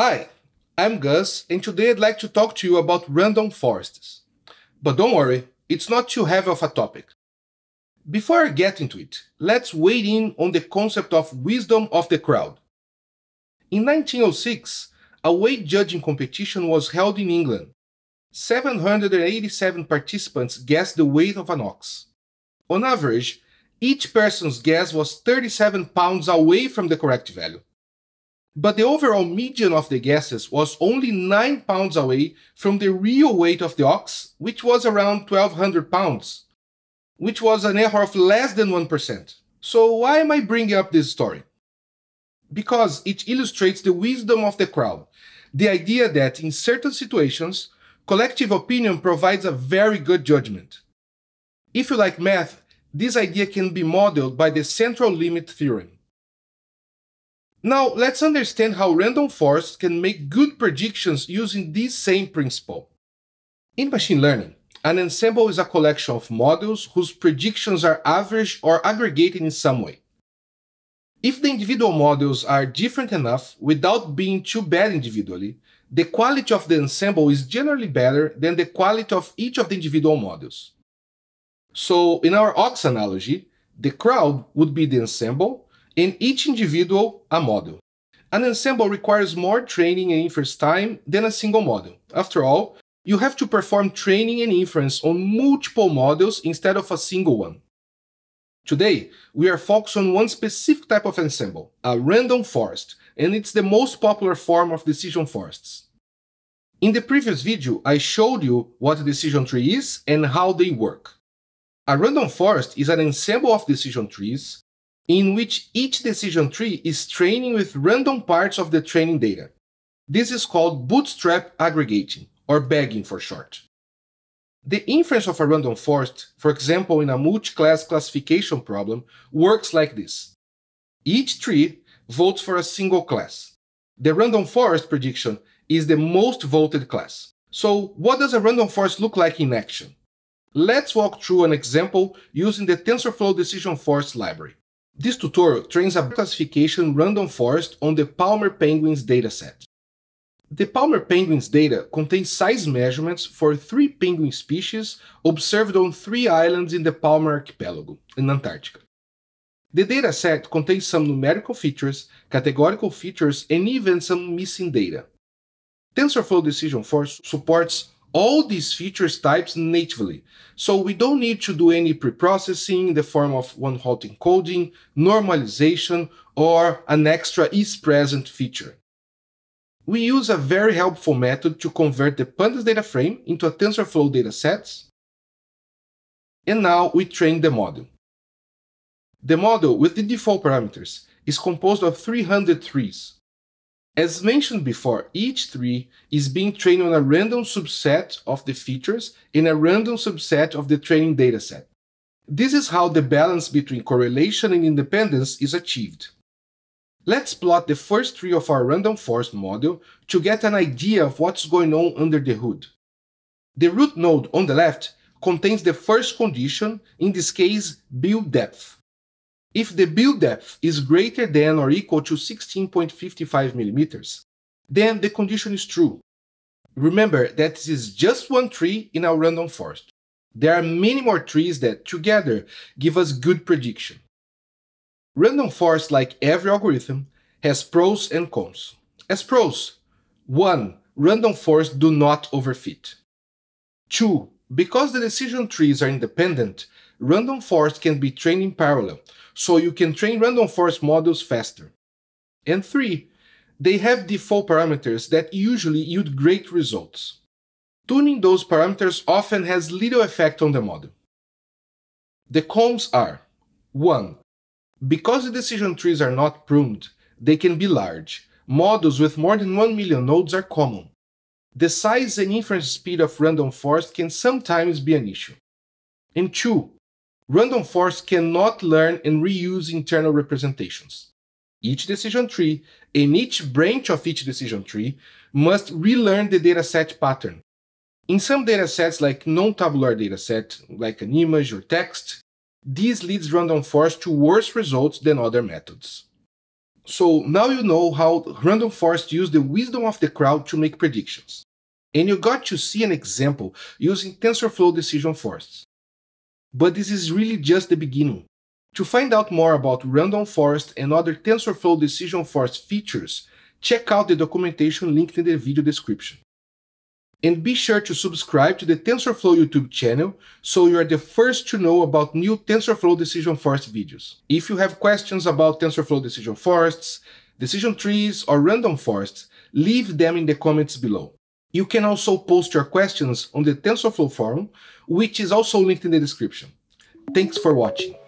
Hi, I'm Gus, and today I'd like to talk to you about random forests. But don't worry, it's not too heavy of a topic. Before I get into it, let's weigh in on the concept of wisdom of the crowd. In 1906, a weight judging competition was held in England. 787 participants guessed the weight of an ox. On average, each person's guess was 37 pounds away from the correct value but the overall median of the gases was only 9 pounds away from the real weight of the ox, which was around 1200 pounds, which was an error of less than 1%. So why am I bringing up this story? Because it illustrates the wisdom of the crowd, the idea that in certain situations, collective opinion provides a very good judgment. If you like math, this idea can be modeled by the central limit theorem. Now, let's understand how random forests can make good predictions using this same principle. In machine learning, an ensemble is a collection of models whose predictions are averaged or aggregated in some way. If the individual models are different enough without being too bad individually, the quality of the ensemble is generally better than the quality of each of the individual models. So, in our ox analogy, the crowd would be the ensemble in each individual a model. An ensemble requires more training and inference time than a single model. After all, you have to perform training and inference on multiple models instead of a single one. Today, we are focused on one specific type of ensemble, a random forest, and it's the most popular form of decision forests. In the previous video, I showed you what a decision tree is and how they work. A random forest is an ensemble of decision trees in which each decision tree is training with random parts of the training data. This is called bootstrap aggregating, or bagging for short. The inference of a random forest, for example in a multi-class classification problem, works like this. Each tree votes for a single class. The random forest prediction is the most voted class. So what does a random forest look like in action? Let's walk through an example using the TensorFlow Decision Forest library. This tutorial trains a classification random forest on the Palmer Penguins dataset. The Palmer Penguins data contains size measurements for three penguin species observed on three islands in the Palmer Archipelago, in Antarctica. The dataset contains some numerical features, categorical features, and even some missing data. TensorFlow Decision Force supports all these features types natively. So we don't need to do any preprocessing in the form of one-hot encoding, normalization, or an extra is-present feature. We use a very helpful method to convert the pandas data frame into a TensorFlow datasets. And now we train the model. The model with the default parameters is composed of 300 trees, as mentioned before, each tree is being trained on a random subset of the features in a random subset of the training dataset. This is how the balance between correlation and independence is achieved. Let's plot the first tree of our random forest model to get an idea of what's going on under the hood. The root node on the left contains the first condition, in this case, build depth. If the build depth is greater than or equal to 16.55 millimeters, then the condition is true. Remember that this is just one tree in our random forest. There are many more trees that together give us good prediction. Random forest, like every algorithm, has pros and cons. As pros, 1. Random forests do not overfit. 2. Because the decision trees are independent, random forest can be trained in parallel, so you can train random forest models faster. And 3. They have default parameters that usually yield great results. Tuning those parameters often has little effect on the model. The cons are 1. Because the decision trees are not pruned, they can be large. Models with more than 1 million nodes are common the size and inference speed of random forest can sometimes be an issue. And two, random forest cannot learn and reuse internal representations. Each decision tree and each branch of each decision tree must relearn the dataset pattern. In some datasets, like non-tabular dataset, like an image or text, this leads random forest to worse results than other methods. So now you know how random forest use the wisdom of the crowd to make predictions. And you got to see an example using TensorFlow Decision Forests. But this is really just the beginning. To find out more about Random Forest and other TensorFlow Decision Forest features, check out the documentation linked in the video description. And be sure to subscribe to the TensorFlow YouTube channel so you are the first to know about new TensorFlow Decision Forest videos. If you have questions about TensorFlow Decision Forests, Decision Trees, or Random Forests, leave them in the comments below. You can also post your questions on the TensorFlow forum, which is also linked in the description. Thanks for watching.